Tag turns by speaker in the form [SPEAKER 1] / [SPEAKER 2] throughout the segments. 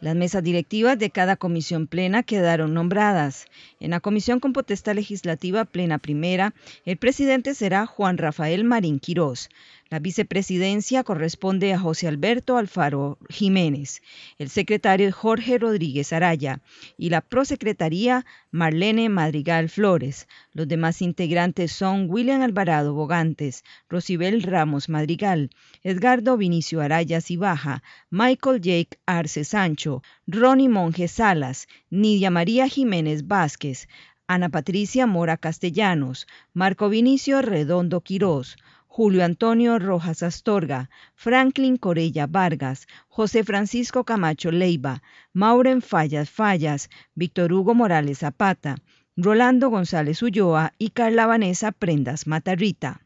[SPEAKER 1] Las mesas directivas de cada comisión plena quedaron nombradas. En la comisión con potestad legislativa plena primera, el presidente será Juan Rafael Marín Quirós. La vicepresidencia corresponde a José Alberto Alfaro Jiménez, el secretario Jorge Rodríguez Araya y la prosecretaría Marlene Madrigal Flores. Los demás integrantes son William Alvarado Bogantes, Rocibel Ramos Madrigal, Edgardo Vinicio Araya Cibaja, Michael Jake Arce Sancho, Ronnie Monge Salas, Nidia María Jiménez Vázquez, Ana Patricia Mora Castellanos, Marco Vinicio Redondo Quirós, Julio Antonio Rojas Astorga, Franklin Corella Vargas, José Francisco Camacho Leiva, Mauren Fallas Fallas, Víctor Hugo Morales Zapata, Rolando González Ulloa y Carla Vanessa Prendas Matarrita.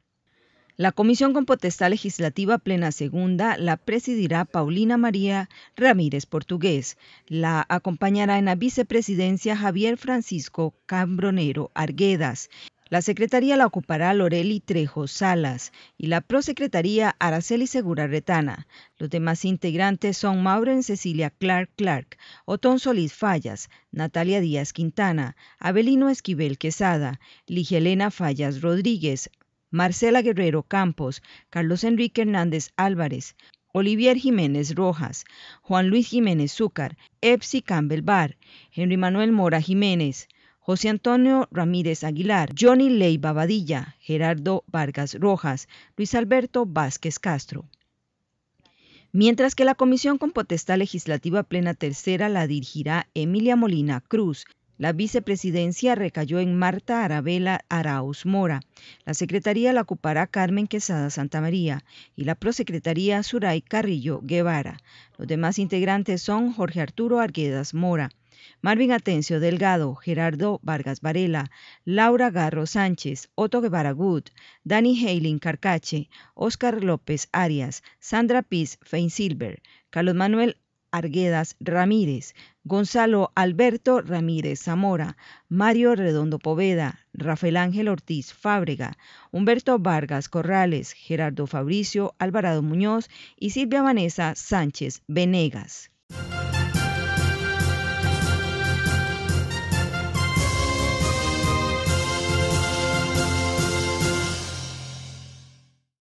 [SPEAKER 1] La comisión con potestad legislativa plena segunda la presidirá Paulina María Ramírez Portugués. La acompañará en la vicepresidencia Javier Francisco Cambronero Arguedas la secretaría la ocupará Loreli Trejo Salas y la prosecretaría Araceli Segura Retana. Los demás integrantes son Maureen Cecilia Clark Clark, Otón Solís Fallas, Natalia Díaz Quintana, Abelino Esquivel Quesada, Ligelena Fallas Rodríguez, Marcela Guerrero Campos, Carlos Enrique Hernández Álvarez, Olivier Jiménez Rojas, Juan Luis Jiménez Zúcar, Epsi Campbell Bar, Henry Manuel Mora Jiménez, José Antonio Ramírez Aguilar, Johnny Ley Babadilla, Gerardo Vargas Rojas, Luis Alberto Vázquez Castro. Mientras que la comisión con potestad legislativa plena tercera la dirigirá Emilia Molina Cruz, la vicepresidencia recayó en Marta Arabela Arauz Mora. La secretaría la ocupará Carmen Quesada Santamaría y la prosecretaría Suray Carrillo Guevara. Los demás integrantes son Jorge Arturo Arguedas Mora, Marvin Atencio Delgado, Gerardo Vargas Varela, Laura Garro Sánchez, Otto Guevara Gut, Dani Heiling Carcache, Oscar López Arias, Sandra Piz Silver, Carlos Manuel Arguedas Ramírez, Gonzalo Alberto Ramírez Zamora, Mario Redondo Poveda, Rafael Ángel Ortiz Fábrega, Humberto Vargas Corrales, Gerardo Fabricio Alvarado Muñoz y Silvia Vanessa Sánchez Venegas.